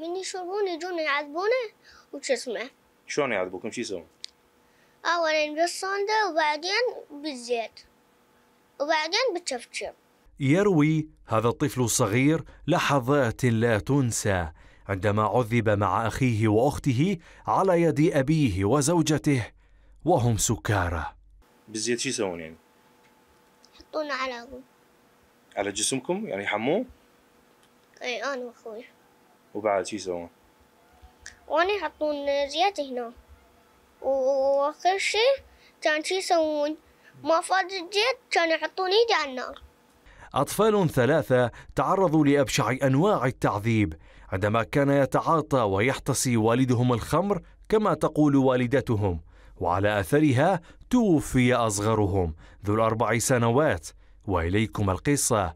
من يشربون يجون يعذبونه وش اسمه شلون يعذبوكم شو يسوون؟ اولا بالصندة وبعدين بالزيت وبعدين بالشفشف يروي هذا الطفل الصغير لحظات لا تنسى عندما عذب مع اخيه واخته على يد ابيه وزوجته وهم سكارى بالزيت شو يسوون يعني؟ يحطونه على على جسمكم يعني يحموه؟ اي انا واخوي وبعد شو يسوون؟ وأنا يحطون زيت هنا وآخر شيء كان شو يسوون ما فاد الزيت كانوا يحطون إيدي على النار أطفال ثلاثة تعرضوا لأبشع أنواع التعذيب عندما كان يتعاطى ويحتصي والدهم الخمر كما تقول والدتهم وعلى أثرها توفي أصغرهم ذو الأربع سنوات وإليكم القصة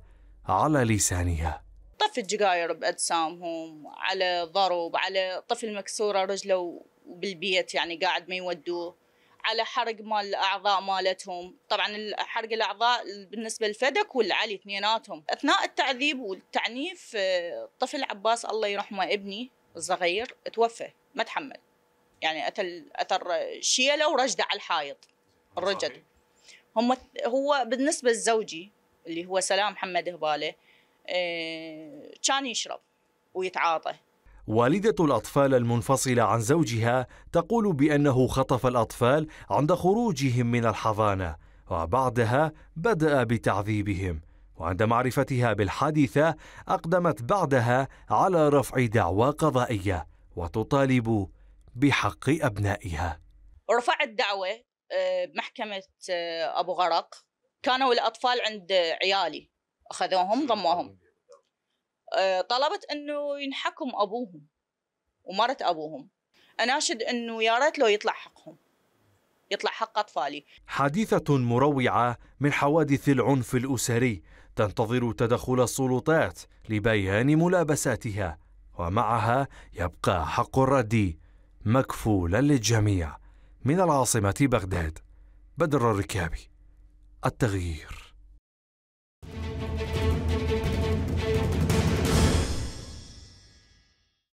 على لسانها في الجقاير بأجسامهم على ضرب على طفل مكسورة رجله بالبيت يعني قاعد ما يودوه على حرق مال الاعضاء مالتهم طبعا حرق الاعضاء بالنسبه للفدك والعلي اثنيناتهم اثناء التعذيب والتعنيف الطفل آه، عباس الله يرحمه ابني الصغير توفى ما تحمل يعني اتى اثر شيله ورجده على الحائط الرجل هم هو بالنسبه لزوجي اللي هو سلام محمد هباله آه، كان يشرب ويتعاطى والدة الأطفال المنفصلة عن زوجها تقول بأنه خطف الأطفال عند خروجهم من الحضانة وبعدها بدأ بتعذيبهم وعند معرفتها بالحادثة أقدمت بعدها على رفع دعوى قضائية وتطالب بحق أبنائها رفعت دعوة بمحكمة آه، آه، أبو غرق كانوا الأطفال عند عيالي اخذوهم ضموهم آه، طلبت انه ينحكم ابوهم ومرت ابوهم اناشد انه يا ريت لو يطلع حقهم يطلع حق اطفالي حادثه مروعه من حوادث العنف الاسري تنتظر تدخل السلطات لبيان ملابساتها ومعها يبقى حق الرد مكفولا للجميع من العاصمه بغداد بدر الركابي التغيير